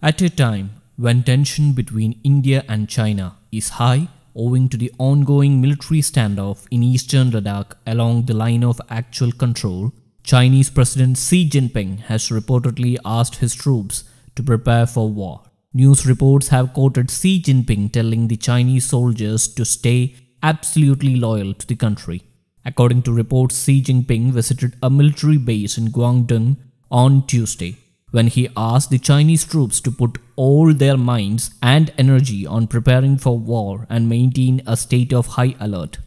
At a time when tension between India and China is high owing to the ongoing military standoff in eastern Ladakh along the line of actual control, Chinese President Xi Jinping has reportedly asked his troops to prepare for war. News reports have quoted Xi Jinping telling the Chinese soldiers to stay absolutely loyal to the country. According to reports, Xi Jinping visited a military base in Guangdong on Tuesday when he asked the Chinese troops to put all their minds and energy on preparing for war and maintain a state of high alert.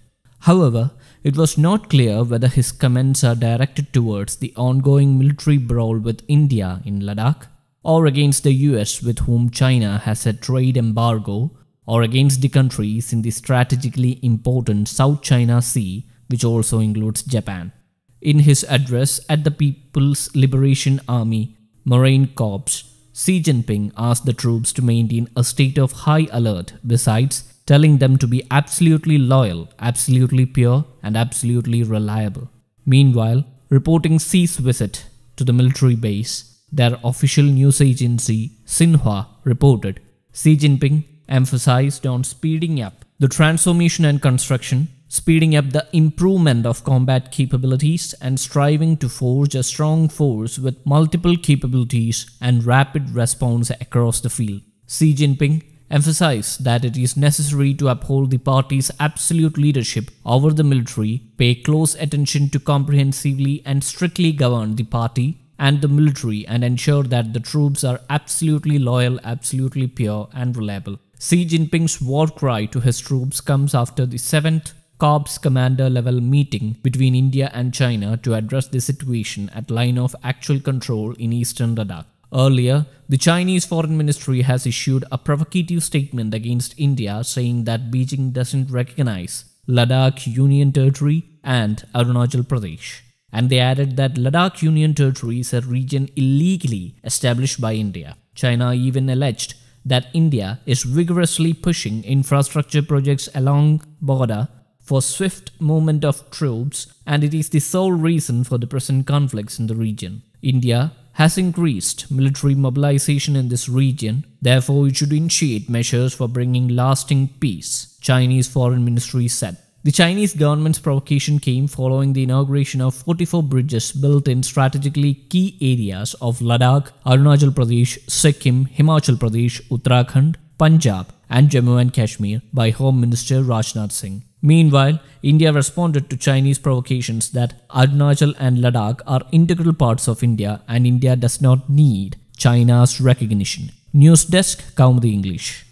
However, it was not clear whether his comments are directed towards the ongoing military brawl with India in Ladakh, or against the US with whom China has a trade embargo, or against the countries in the strategically important South China Sea, which also includes Japan. In his address at the People's Liberation Army, Marine Corps Xi Jinping asked the troops to maintain a state of high alert, besides telling them to be absolutely loyal, absolutely pure, and absolutely reliable. Meanwhile, reporting Xi's visit to the military base, their official news agency Xinhua reported Xi Jinping emphasized on speeding up the transformation and construction speeding up the improvement of combat capabilities and striving to forge a strong force with multiple capabilities and rapid response across the field. Xi Jinping emphasized that it is necessary to uphold the party's absolute leadership over the military, pay close attention to comprehensively and strictly govern the party and the military and ensure that the troops are absolutely loyal, absolutely pure and reliable. Xi Jinping's war cry to his troops comes after the 7th COPS commander level meeting between India and China to address the situation at line of actual control in eastern Ladakh. Earlier, the Chinese Foreign Ministry has issued a provocative statement against India saying that Beijing doesn't recognize Ladakh Union Territory and Arunachal Pradesh. And they added that Ladakh Union Territory is a region illegally established by India. China even alleged that India is vigorously pushing infrastructure projects along border for swift movement of troops and it is the sole reason for the present conflicts in the region. India has increased military mobilization in this region, therefore it should initiate measures for bringing lasting peace, Chinese Foreign Ministry said. The Chinese government's provocation came following the inauguration of 44 bridges built in strategically key areas of Ladakh, Arunachal Pradesh, Sikkim, Himachal Pradesh, Uttarakhand, Punjab, and Jammu and Kashmir by Home Minister Rajnath Singh. Meanwhile, India responded to Chinese provocations that Arunachal and Ladakh are integral parts of India and India does not need China's recognition. News Desk, Kaum the English.